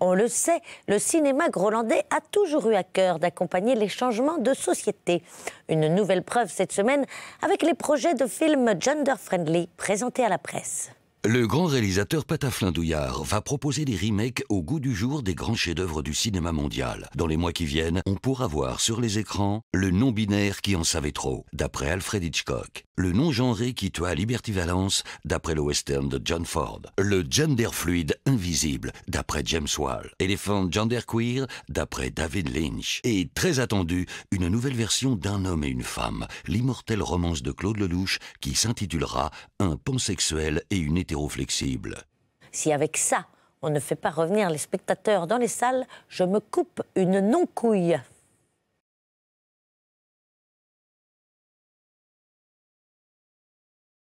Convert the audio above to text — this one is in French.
On le sait, le cinéma grolandais a toujours eu à cœur d'accompagner les changements de société. Une nouvelle preuve cette semaine avec les projets de films gender-friendly présentés à la presse. Le grand réalisateur Pataflin Douillard va proposer des remakes au goût du jour des grands chefs-d'œuvre du cinéma mondial. Dans les mois qui viennent, on pourra voir sur les écrans le non-binaire qui en savait trop, d'après Alfred Hitchcock, le non-genré qui tua Liberty Valence, d'après le western de John Ford, le gender fluide invisible, d'après James Wall, Elephant Gender Queer, d'après David Lynch, et très attendu, une nouvelle version d'un homme et une femme, l'immortelle romance de Claude Lelouch qui s'intitulera Un pansexuel et une si avec ça, on ne fait pas revenir les spectateurs dans les salles, je me coupe une non-couille.